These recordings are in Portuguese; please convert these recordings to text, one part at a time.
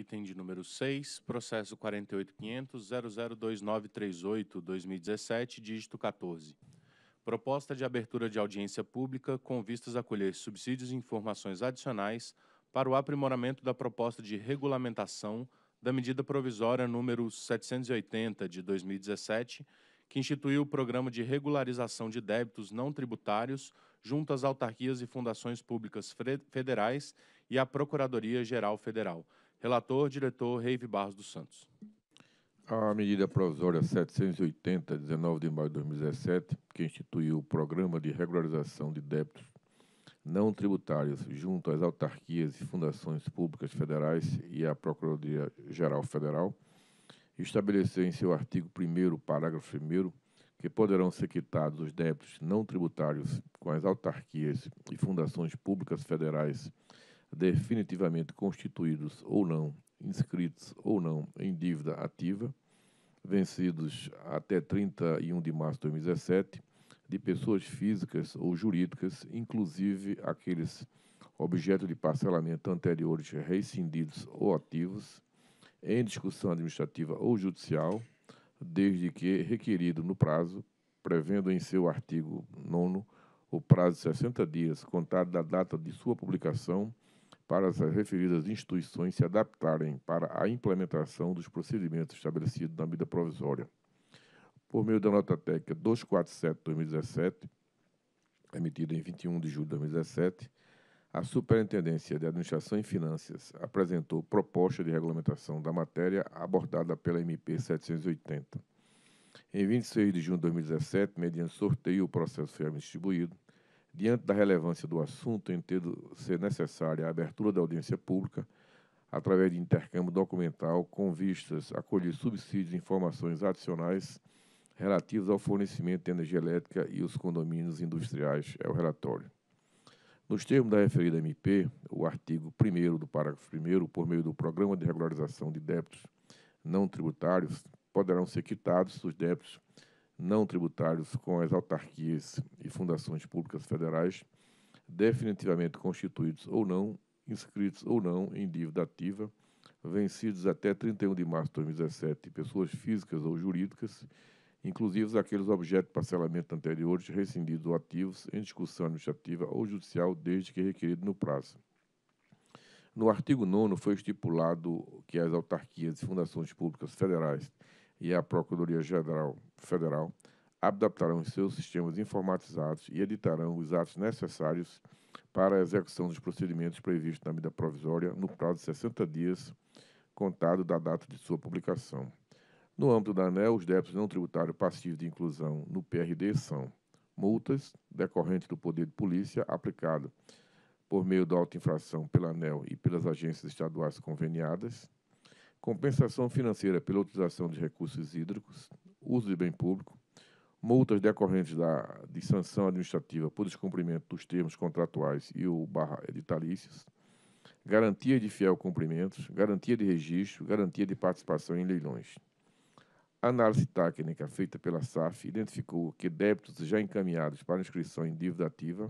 item de número 6, processo 48.500.002938-2017, dígito 14. Proposta de abertura de audiência pública com vistas a colher subsídios e informações adicionais para o aprimoramento da proposta de regulamentação da medida provisória número 780 de 2017, que instituiu o programa de regularização de débitos não tributários junto às autarquias e fundações públicas federais e à Procuradoria-Geral Federal. Relator, diretor Reive Barros dos Santos. A medida provisória 780, 19 de maio de 2017, que instituiu o Programa de Regularização de Débitos Não Tributários junto às autarquias e fundações públicas federais e à Procuradoria-Geral Federal, estabeleceu em seu artigo 1, parágrafo 1, que poderão ser quitados os débitos não tributários com as autarquias e fundações públicas federais definitivamente constituídos ou não, inscritos ou não em dívida ativa, vencidos até 31 de março de 2017, de pessoas físicas ou jurídicas, inclusive aqueles objeto de parcelamento anteriores rescindidos ou ativos, em discussão administrativa ou judicial, desde que requerido no prazo, prevendo em seu artigo 9 o prazo de 60 dias, contado da data de sua publicação, para as referidas instituições se adaptarem para a implementação dos procedimentos estabelecidos na medida provisória. Por meio da nota técnica 247-2017, emitida em 21 de julho de 2017, a Superintendência de Administração e Finanças apresentou proposta de regulamentação da matéria abordada pela MP 780. Em 26 de junho de 2017, mediante sorteio, o processo foi distribuído Diante da relevância do assunto, entendo ser necessária a abertura da audiência pública através de intercâmbio documental com vistas a colher subsídios e informações adicionais relativos ao fornecimento de energia elétrica e os condomínios industriais, é o relatório. Nos termos da referida MP, o artigo 1 do parágrafo 1 por meio do Programa de Regularização de Débitos Não Tributários, poderão ser quitados os débitos não tributários com as autarquias e fundações públicas federais, definitivamente constituídos ou não, inscritos ou não em dívida ativa, vencidos até 31 de março de 2017, pessoas físicas ou jurídicas, inclusive aqueles objetos de parcelamento anteriores rescindidos ou ativos em discussão administrativa ou judicial, desde que requerido no prazo. No artigo 9 foi estipulado que as autarquias e fundações públicas federais e a Procuradoria Geral Federal adaptarão seus sistemas informatizados e editarão os atos necessários para a execução dos procedimentos previstos na medida provisória no prazo de 60 dias contado da data de sua publicação. No âmbito da ANEL, os débitos não tributários passivos de inclusão no PRD são multas decorrentes do poder de polícia aplicado por meio da autoinfração pela ANEL e pelas agências estaduais conveniadas, compensação financeira pela utilização de recursos hídricos, uso de bem público, multas decorrentes da, de sanção administrativa por descumprimento dos termos contratuais e ou barra editalícios, garantia de fiel cumprimento, garantia de registro, garantia de participação em leilões. A análise técnica feita pela SAF identificou que débitos já encaminhados para inscrição em dívida ativa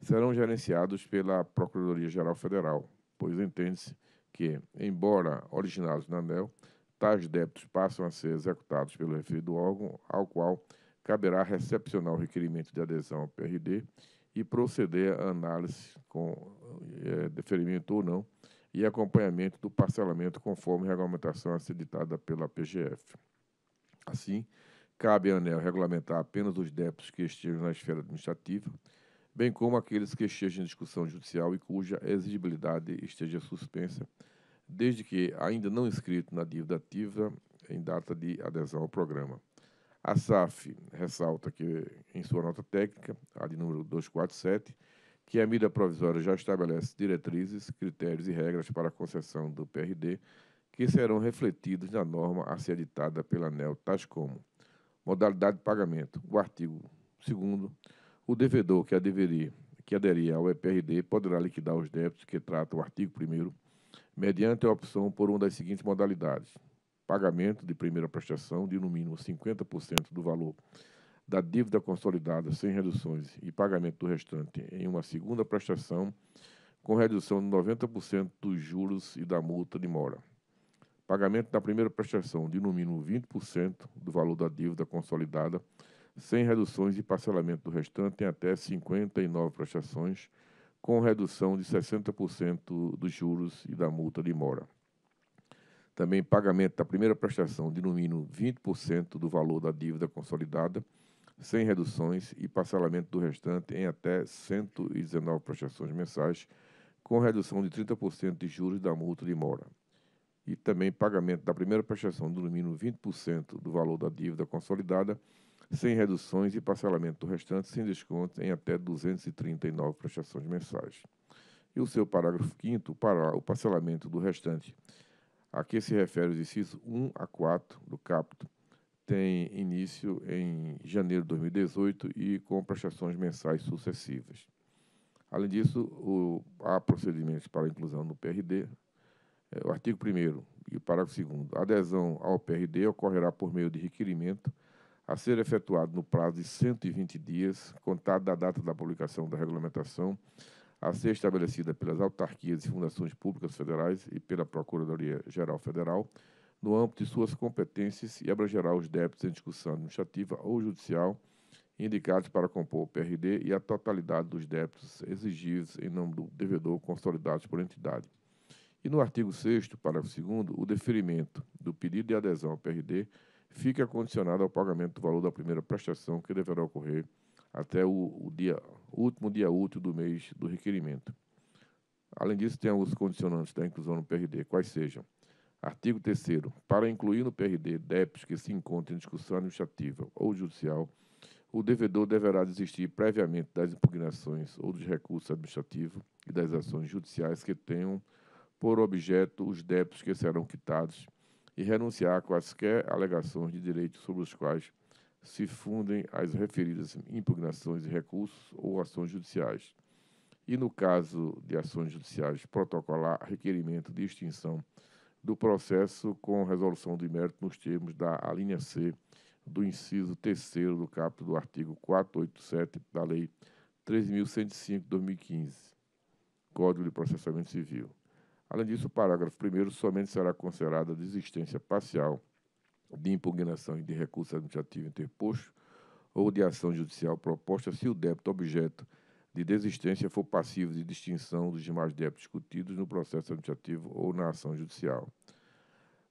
serão gerenciados pela Procuradoria-Geral Federal, pois entende-se que, embora originados na ANEL, tais débitos passam a ser executados pelo referido órgão, ao qual caberá recepcionar o requerimento de adesão ao PRD e proceder à análise com é, deferimento ou não e acompanhamento do parcelamento conforme regulamentação a regulamentação aceditada pela PGF. Assim, cabe à ANEL regulamentar apenas os débitos que estejam na esfera administrativa, bem como aqueles que estejam em discussão judicial e cuja exigibilidade esteja suspensa, desde que ainda não inscrito na dívida ativa em data de adesão ao programa. A SAF ressalta que, em sua nota técnica, a de número 247, que a medida provisória já estabelece diretrizes, critérios e regras para a concessão do PRD, que serão refletidos na norma a ser editada pela ANEL, tais como modalidade de pagamento, o artigo 2 o devedor que aderir, que aderir ao EPRD poderá liquidar os débitos que trata o artigo 1 mediante a opção por uma das seguintes modalidades: pagamento de primeira prestação de no mínimo 50% do valor da dívida consolidada sem reduções e pagamento do restante em uma segunda prestação com redução de 90% dos juros e da multa de mora. Pagamento da primeira prestação de no mínimo 20% do valor da dívida consolidada sem reduções de parcelamento do restante em até 59 prestações, com redução de 60% dos juros e da multa de mora. Também pagamento da primeira prestação de no mínimo 20% do valor da dívida consolidada, sem reduções, e parcelamento do restante em até 119 prestações mensais, com redução de 30% de juros da multa de mora. E também pagamento da primeira prestação de no mínimo 20% do valor da dívida consolidada, sem reduções e parcelamento do restante sem desconto em até 239 prestações mensais. E o seu parágrafo 5 para o parcelamento do restante a que se refere os incisos 1 a 4 do capto, tem início em janeiro de 2018 e com prestações mensais sucessivas. Além disso, o, há procedimentos para inclusão no PRD. É, eh, o artigo 1 e o parágrafo 2 adesão ao PRD ocorrerá por meio de requerimento a ser efetuado no prazo de 120 dias, contado da data da publicação da regulamentação, a ser estabelecida pelas autarquias e fundações públicas federais e pela Procuradoria-Geral Federal, no âmbito de suas competências e abrangerá os débitos em discussão administrativa ou judicial indicados para compor o PRD e a totalidade dos débitos exigíveis em nome do devedor consolidados por entidade. E no artigo 6 parágrafo 2 o deferimento do pedido de adesão ao PRD fica condicionado ao pagamento do valor da primeira prestação que deverá ocorrer até o, o dia, último dia útil do mês do requerimento. Além disso, tem alguns condicionantes da inclusão no PRD, quais sejam. Artigo 3 Para incluir no PRD débitos que se encontrem em discussão administrativa ou judicial, o devedor deverá desistir previamente das impugnações ou dos recursos administrativos e das ações judiciais que tenham por objeto os débitos que serão quitados e renunciar a quaisquer alegações de direitos sobre os quais se fundem as referidas impugnações e recursos ou ações judiciais. E no caso de ações judiciais, protocolar requerimento de extinção do processo com resolução de mérito nos termos da alínea C do inciso 3 do caput do artigo 487 da Lei 3.105-2015, Código de Processamento Civil. Além disso, o parágrafo 1 somente será considerada a desistência parcial de impugnação e de recurso administrativo interposto ou de ação judicial proposta se o débito objeto de desistência for passivo de distinção dos demais débitos discutidos no processo administrativo ou na ação judicial.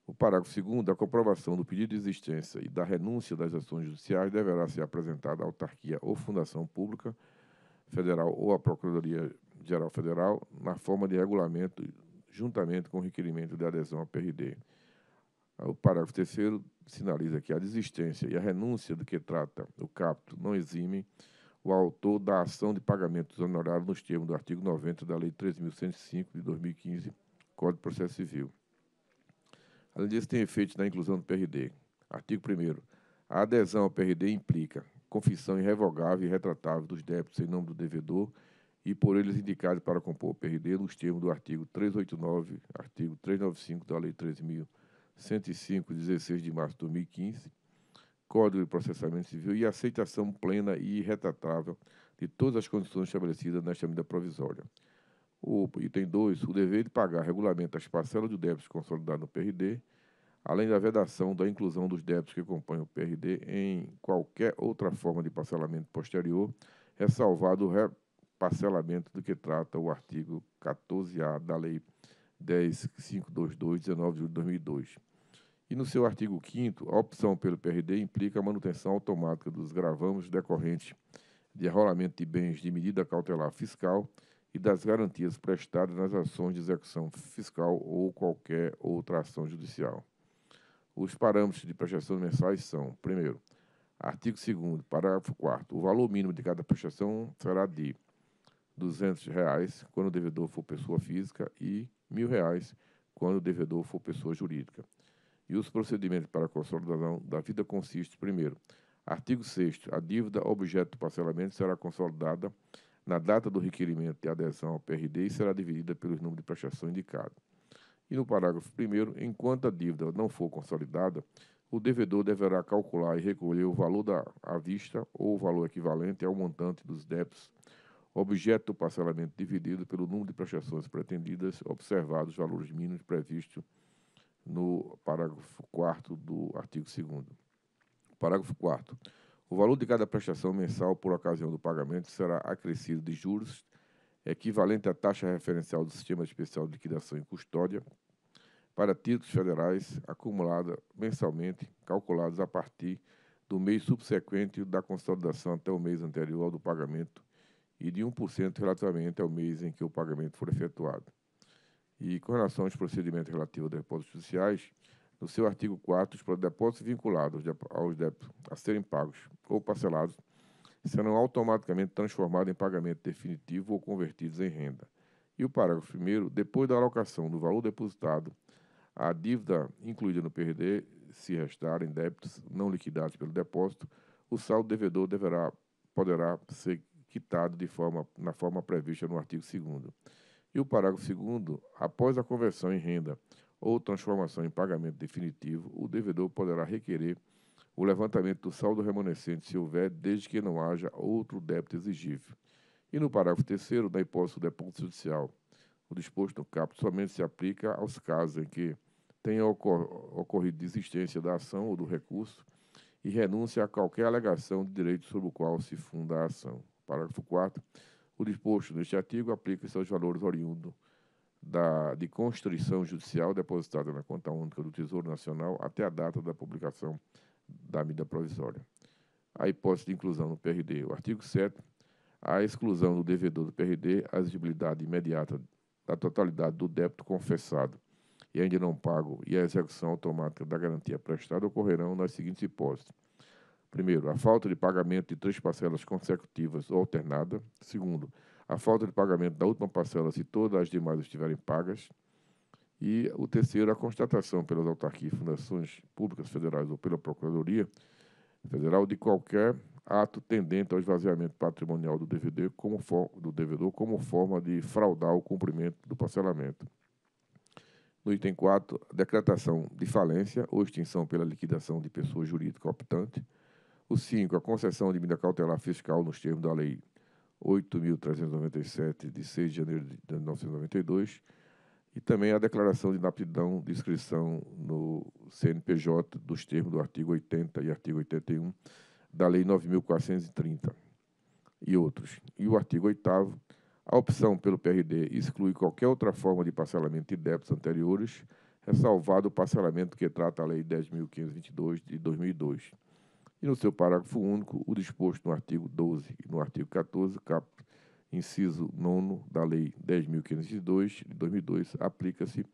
O parágrafo 2 a comprovação do pedido de existência e da renúncia das ações judiciais deverá ser apresentada à autarquia ou fundação pública federal ou à Procuradoria Geral Federal na forma de regulamento juntamente com o requerimento de adesão ao PRD. O parágrafo terceiro sinaliza que a desistência e a renúncia do que trata o capto não eximem o autor da ação de pagamento honorários nos termos do artigo 90 da Lei 3.105 de 2015, Código de Processo Civil. Além disso, tem efeito na inclusão do PRD. Artigo 1 A adesão ao PRD implica confissão irrevogável e retratável dos débitos em nome do devedor e por eles indicados para compor o PRD nos termos do artigo 389, artigo 395 da Lei 3.105, 16 de março de 2015, Código de Processamento Civil e aceitação plena e irretratável de todas as condições estabelecidas nesta medida provisória. O item 2, o dever de pagar regulamento as parcelas do débito consolidado no PRD, além da vedação da inclusão dos débitos que acompanham o PRD em qualquer outra forma de parcelamento posterior, ressalvado o parcelamento do que trata o artigo 14A da Lei 10522, 19 de julho de 2002. E no seu artigo 5 a opção pelo PRD implica a manutenção automática dos gravamos decorrentes de arrolamento de bens de medida cautelar fiscal e das garantias prestadas nas ações de execução fiscal ou qualquer outra ação judicial. Os parâmetros de prestação mensais são, primeiro, artigo 2 parágrafo 4 o valor mínimo de cada prestação será de 200 reais quando o devedor for pessoa física e mil reais quando o devedor for pessoa jurídica. E os procedimentos para a consolidação da dívida consistem, primeiro, artigo 6 a dívida objeto do parcelamento será consolidada na data do requerimento de adesão ao PRD e será dividida pelos números de prestação indicado. E no parágrafo 1 enquanto a dívida não for consolidada, o devedor deverá calcular e recolher o valor da à vista ou o valor equivalente ao montante dos débitos objeto do parcelamento dividido pelo número de prestações pretendidas, observados os valores mínimos previstos no parágrafo 4 do artigo 2. Parágrafo 4. O valor de cada prestação mensal por ocasião do pagamento será acrescido de juros equivalente à taxa referencial do Sistema Especial de Liquidação e Custódia para títulos federais acumulada mensalmente, calculados a partir do mês subsequente da consolidação até o mês anterior ao do pagamento e de 1% relativamente ao mês em que o pagamento for efetuado. E com relação aos procedimentos relativos a depósitos judiciais, no seu artigo 4, os depósitos vinculados aos débitos a serem pagos ou parcelados serão automaticamente transformados em pagamento definitivo ou convertidos em renda. E o parágrafo 1 depois da alocação do valor depositado, a dívida incluída no PRD, se restarem débitos não liquidados pelo depósito, o saldo devedor deverá, poderá ser quitado de forma, na forma prevista no artigo 2. E o parágrafo 2, após a conversão em renda ou transformação em pagamento definitivo, o devedor poderá requerer o levantamento do saldo remanescente, se houver, desde que não haja outro débito exigível. E no parágrafo 3, na hipótese do depósito judicial, o disposto no caput somente se aplica aos casos em que tenha ocorrido desistência da ação ou do recurso e renúncia a qualquer alegação de direito sobre o qual se funda a ação. Parágrafo 4. O disposto neste artigo aplica-se aos valores oriundos da, de construção judicial depositada na conta única do Tesouro Nacional até a data da publicação da medida provisória. A hipótese de inclusão no PRD. O artigo 7. A exclusão do devedor do PRD, a exigibilidade imediata da totalidade do débito confessado e ainda não pago e a execução automática da garantia prestada ocorrerão nas seguintes hipóteses Primeiro, a falta de pagamento de três parcelas consecutivas ou alternada. Segundo, a falta de pagamento da última parcela se todas as demais estiverem pagas. E o terceiro, a constatação pelas autarquias, fundações públicas federais ou pela Procuradoria Federal de qualquer ato tendente ao esvaziamento patrimonial do devedor como, for, do devedor como forma de fraudar o cumprimento do parcelamento. No item 4, decretação de falência ou extinção pela liquidação de pessoa jurídica optante. O 5. A concessão de medida cautelar fiscal nos termos da Lei 8.397, de 6 de janeiro de 1992, e também a declaração de inaptidão de inscrição no CNPJ dos termos do artigo 80 e artigo 81 da Lei 9.430 e outros. E o artigo 8 a opção pelo PRD exclui qualquer outra forma de parcelamento de débitos anteriores, ressalvado o parcelamento que trata a Lei 10.522 de 2002 e no seu parágrafo único o disposto no artigo 12 e no artigo 14, caput, inciso 9 da Lei 10.502 de 2002, aplica-se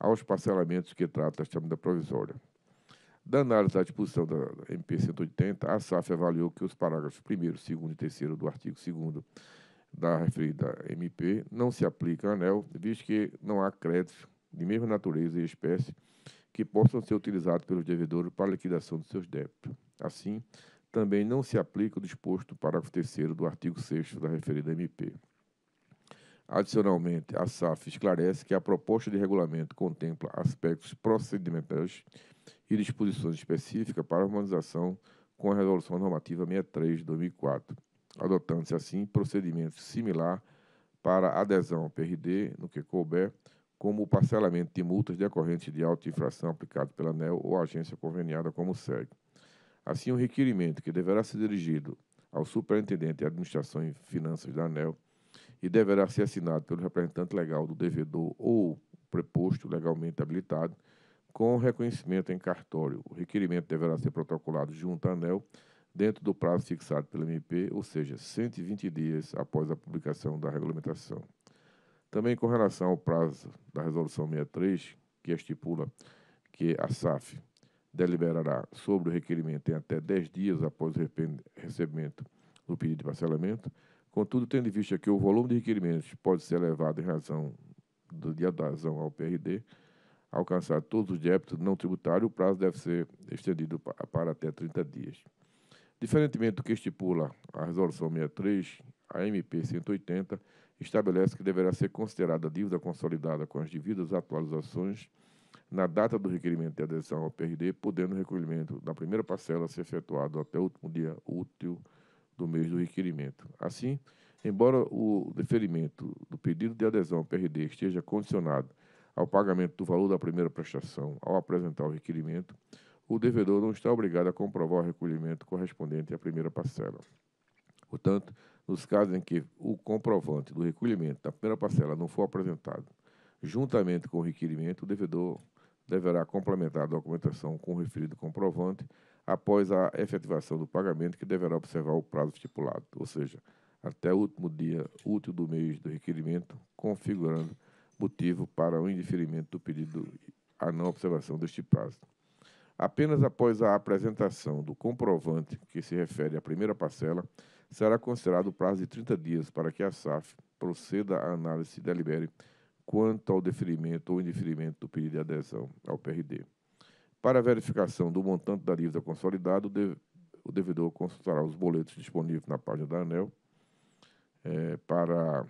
aos parcelamentos que trata esta medida provisória. Da análise da disposição da MP 180, a SAF avaliou que os parágrafos 1, 2 e 3 do artigo 2 da referida MP não se aplicam à ANEL, visto que não há créditos de mesma natureza e espécie que possam ser utilizados pelos devedores para a liquidação de seus débitos. Assim, também não se aplica o disposto no parágrafo 3 do artigo 6 da referida MP. Adicionalmente, a SAF esclarece que a proposta de regulamento contempla aspectos procedimentais e disposições específicas para harmonização com a Resolução Normativa 63 de 2004, adotando-se assim procedimento similar para adesão ao PRD, no que couber, como o parcelamento de multas decorrentes de alta infração aplicado pela ANEL ou agência conveniada como segue. Assim, o um requerimento que deverá ser dirigido ao superintendente de administração e finanças da ANEL e deverá ser assinado pelo representante legal do devedor ou preposto legalmente habilitado, com reconhecimento em cartório. O requerimento deverá ser protocolado junto à ANEL dentro do prazo fixado pelo MP, ou seja, 120 dias após a publicação da regulamentação. Também com relação ao prazo da Resolução 63, que estipula que a SAF deliberará sobre o requerimento em até 10 dias após o recebimento do pedido de parcelamento, contudo, tendo em vista que o volume de requerimentos pode ser elevado em razão do dia da adesão ao PRD, alcançar todos os débitos não tributários, o prazo deve ser estendido para até 30 dias. Diferentemente do que estipula a Resolução 63, a MP 180 estabelece que deverá ser considerada dívida consolidada com as devidas atualizações na data do requerimento de adesão ao PRD, podendo o recolhimento da primeira parcela ser efetuado até o último dia útil do mês do requerimento. Assim, embora o deferimento do pedido de adesão ao PRD esteja condicionado ao pagamento do valor da primeira prestação ao apresentar o requerimento, o devedor não está obrigado a comprovar o recolhimento correspondente à primeira parcela. Portanto, nos casos em que o comprovante do recolhimento da primeira parcela não for apresentado juntamente com o requerimento, o devedor deverá complementar a documentação com o referido comprovante após a efetivação do pagamento, que deverá observar o prazo estipulado, ou seja, até o último dia útil do mês do requerimento, configurando motivo para o indeferimento do pedido à não observação deste prazo. Apenas após a apresentação do comprovante que se refere à primeira parcela, será considerado o prazo de 30 dias para que a SAF proceda à análise e delibere quanto ao deferimento ou indeferimento do pedido de adesão ao PRD. Para a verificação do montante da dívida consolidada, o devedor consultará os boletos disponíveis na página da ANEL é, para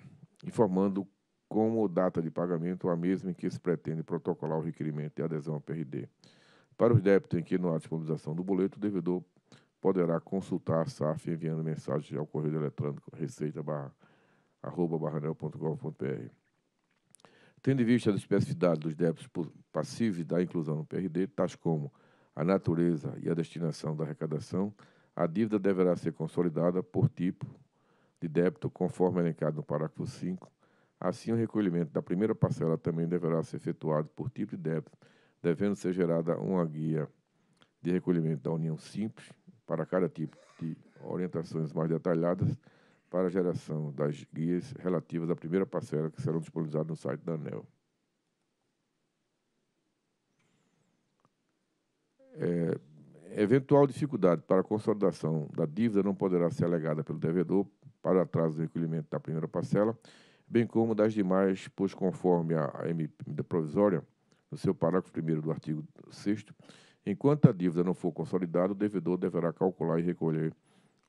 informando como data de pagamento a mesma em que se pretende protocolar o requerimento de adesão ao PRD. Para os débitos em que não há disponibilização do boleto, o devedor poderá consultar a SAF enviando mensagem ao correio eletrônico receita.gov.br. Tendo em vista a especificidade dos débitos passivos da inclusão no PRD, tais como a natureza e a destinação da arrecadação, a dívida deverá ser consolidada por tipo de débito, conforme elencado no parágrafo 5. Assim, o recolhimento da primeira parcela também deverá ser efetuado por tipo de débito, devendo ser gerada uma guia de recolhimento da União Simples, para cada tipo de orientações mais detalhadas para a geração das guias relativas à primeira parcela que serão disponibilizadas no site da ANEL. É, eventual dificuldade para a consolidação da dívida não poderá ser alegada pelo devedor para o atraso do recolhimento da primeira parcela, bem como das demais, pois conforme a MP provisória, no seu parágrafo 1 do artigo 6 Enquanto a dívida não for consolidada, o devedor deverá calcular e recolher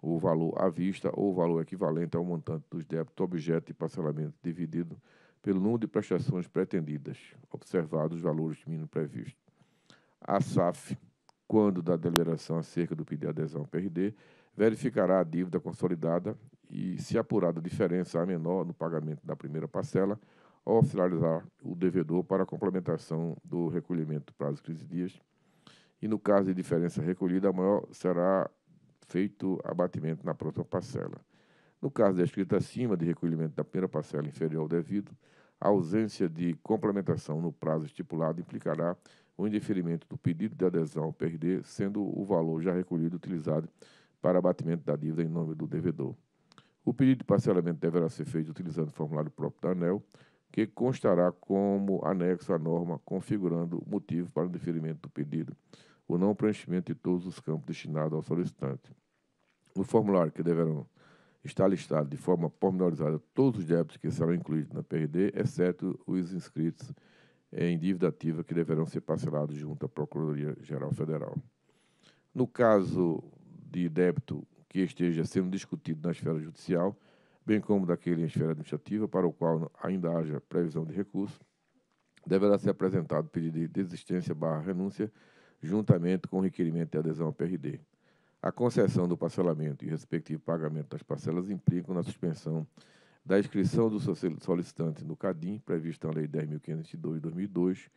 o valor à vista ou o valor equivalente ao montante dos débitos objeto de parcelamento dividido pelo número de prestações pretendidas, observados os valores mínimos previstos. A SAF, quando da deliberação acerca do pedido de adesão PRD, verificará a dívida consolidada e, se apurada a diferença a menor no pagamento da primeira parcela, oficializar o devedor para a complementação do recolhimento do prazo de 15 dias e, no caso de diferença recolhida, a maior será feito abatimento na próxima parcela. No caso da escrita acima de recolhimento da primeira parcela inferior ao devido, a ausência de complementação no prazo estipulado implicará o indeferimento do pedido de adesão ao PRD, sendo o valor já recolhido utilizado para abatimento da dívida em nome do devedor. O pedido de parcelamento deverá ser feito utilizando o formulário próprio da ANEL, que constará como anexo à norma, configurando o motivo para o indeferimento do pedido o não preenchimento de todos os campos destinados ao solicitante. No formulário que deverão estar listados de forma pormenorizada todos os débitos que serão incluídos na PRD, exceto os inscritos em dívida ativa que deverão ser parcelados junto à Procuradoria-Geral Federal. No caso de débito que esteja sendo discutido na esfera judicial, bem como daquele em esfera administrativa, para o qual ainda haja previsão de recurso, deverá ser apresentado pedido de desistência barra renúncia juntamente com o requerimento de adesão ao PRD. A concessão do parcelamento e o respectivo pagamento das parcelas implicam na suspensão da inscrição do solicitante no CADIM, prevista na Lei 10.502 de 2002,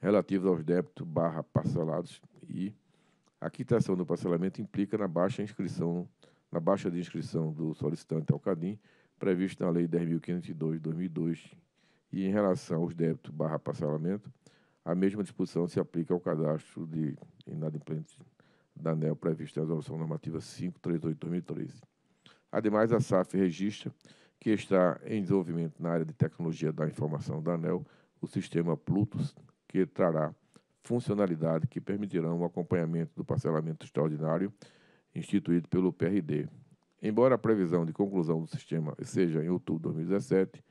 relativos aos débitos barra parcelados e a quitação do parcelamento implica na baixa inscrição na baixa de inscrição do solicitante ao CADIM, prevista na Lei 10.502 de 2002, e em relação aos débitos barra parcelamento, a mesma disposição se aplica ao cadastro de inadimplentes da ANEL previsto na Resolução Normativa 538-2013. Ademais, a SAF registra que está em desenvolvimento na área de tecnologia da informação da ANEL o sistema Plutus, que trará funcionalidade que permitirão o acompanhamento do parcelamento extraordinário instituído pelo PRD. Embora a previsão de conclusão do sistema seja em outubro de 2017,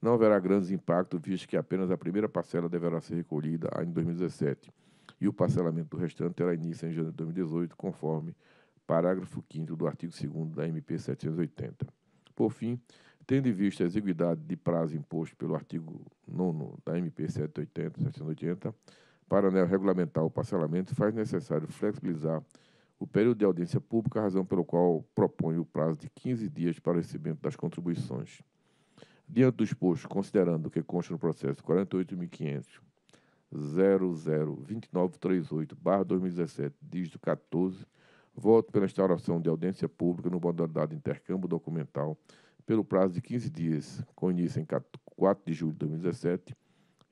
não haverá grandes impactos, visto que apenas a primeira parcela deverá ser recolhida em 2017 e o parcelamento do restante terá início em janeiro de 2018, conforme parágrafo 5 do artigo 2 da MP 780. Por fim, tendo em vista a exiguidade de prazo imposto pelo artigo 9 da MP 780, 780 para né, regulamentar o parcelamento, faz necessário flexibilizar o período de audiência pública, razão pelo qual propõe o prazo de 15 dias para o recebimento das contribuições. Diante do exposto, considerando que consta no processo 48.500.002938-2017, dígito 14, voto pela instauração de audiência pública no modalidade intercâmbio documental pelo prazo de 15 dias, com início em 4 de julho de 2017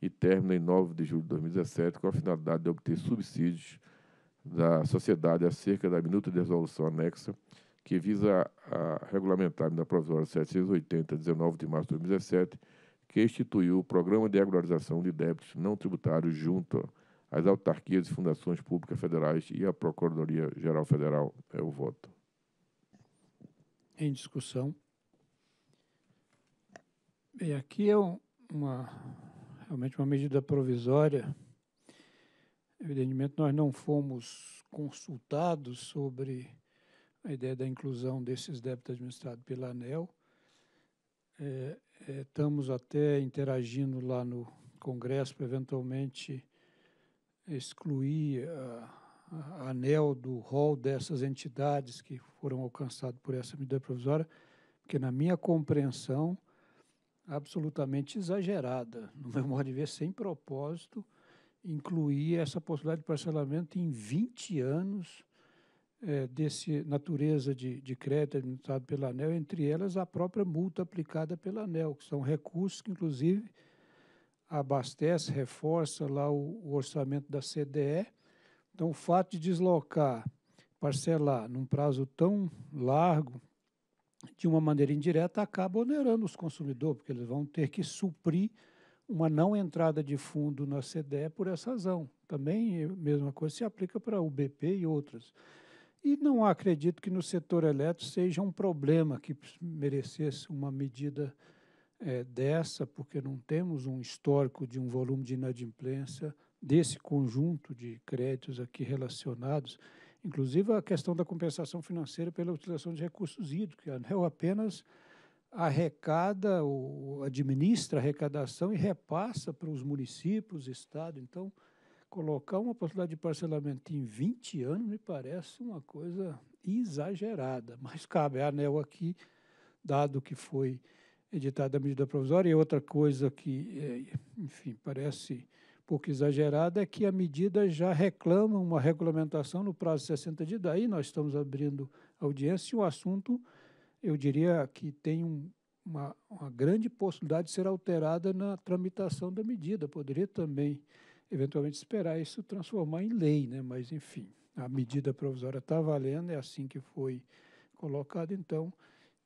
e término em 9 de julho de 2017, com a finalidade de obter subsídios da sociedade acerca da minuta de resolução anexa que visa a regulamentar da provisória 780, 19 de março de 2017, que instituiu o Programa de Regularização de Débitos Não Tributários junto às autarquias e fundações públicas federais e à Procuradoria Geral Federal. É o voto. Em discussão. Bem, aqui é uma, realmente uma medida provisória. Evidentemente, nós não fomos consultados sobre a ideia da inclusão desses débitos administrados pela ANEL. É, é, estamos até interagindo lá no Congresso para eventualmente excluir a, a ANEL do rol dessas entidades que foram alcançadas por essa medida provisória, porque, na minha compreensão, absolutamente exagerada, no meu modo de ver, sem propósito, incluir essa possibilidade de parcelamento em 20 anos é, desse natureza de, de crédito administrado pela ANEL, entre elas a própria multa aplicada pela ANEL, que são recursos que, inclusive, abastece, reforça lá o, o orçamento da CDE. Então, o fato de deslocar, parcelar num prazo tão largo, de uma maneira indireta, acaba onerando os consumidores, porque eles vão ter que suprir uma não entrada de fundo na CDE por essa razão. Também a mesma coisa se aplica para o BP e outras. E não acredito que no setor elétrico seja um problema que merecesse uma medida é, dessa, porque não temos um histórico de um volume de inadimplência desse conjunto de créditos aqui relacionados, inclusive a questão da compensação financeira pela utilização de recursos hídricos, que a ANEL apenas arrecada, ou administra a arrecadação e repassa para os municípios, Estado. Então, Colocar uma possibilidade de parcelamento em 20 anos me parece uma coisa exagerada, mas cabe a ANEL aqui, dado que foi editada a medida provisória. E outra coisa que, eh, enfim, parece pouco exagerada é que a medida já reclama uma regulamentação no prazo de 60 dias. Daí nós estamos abrindo audiência e o assunto, eu diria que tem um, uma, uma grande possibilidade de ser alterada na tramitação da medida. Poderia também eventualmente esperar isso transformar em lei, né? mas enfim, a medida provisória está valendo, é assim que foi colocado, então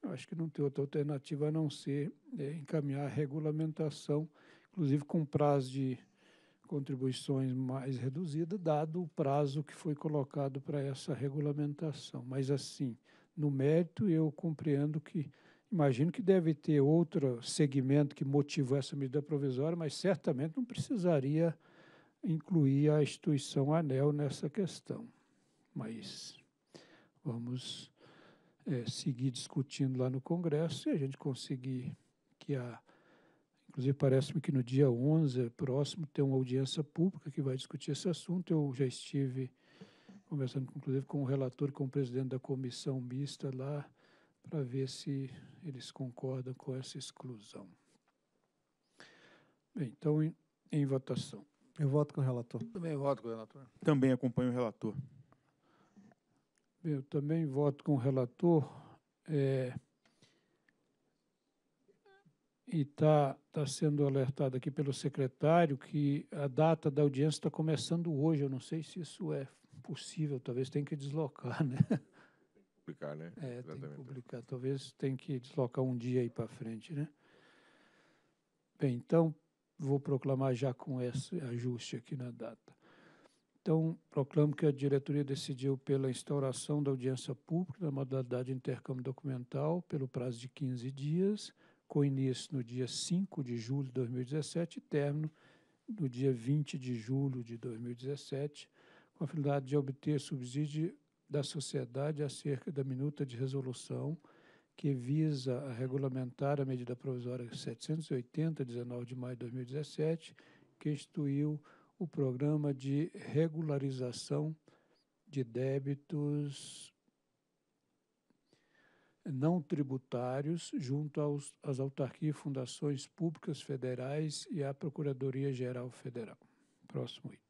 eu acho que não tem outra alternativa a não ser é, encaminhar a regulamentação, inclusive com prazo de contribuições mais reduzido, dado o prazo que foi colocado para essa regulamentação. Mas assim, no mérito, eu compreendo que Imagino que deve ter outro segmento que motivou essa medida provisória, mas certamente não precisaria incluir a instituição ANEL nessa questão. Mas vamos é, seguir discutindo lá no Congresso e a gente conseguir que a. Inclusive, parece-me que no dia 11 é próximo tem uma audiência pública que vai discutir esse assunto. Eu já estive conversando, inclusive, com o relator e com o presidente da comissão mista lá, para ver se eles concordam com essa exclusão. Bem, então, em, em votação. Eu voto com o relator. Também voto com o relator. Também acompanho o relator. Eu também voto com o relator. É, e está tá sendo alertado aqui pelo secretário que a data da audiência está começando hoje. Eu não sei se isso é possível, talvez tenha que deslocar, né? Publicar, né? É, Exatamente. tem que publicar. Talvez tenha que deslocar um dia aí para frente, né? Bem, então, vou proclamar já com esse ajuste aqui na data. Então, proclamo que a diretoria decidiu pela instauração da audiência pública na modalidade de intercâmbio documental pelo prazo de 15 dias, com início no dia 5 de julho de 2017 e término no dia 20 de julho de 2017, com a finalidade de obter subsídio da sociedade acerca da minuta de resolução que visa a regulamentar a medida provisória 780, 19 de maio de 2017, que instituiu o programa de regularização de débitos não tributários junto aos, às autarquias e fundações públicas federais e à Procuradoria-Geral Federal. Próximo item.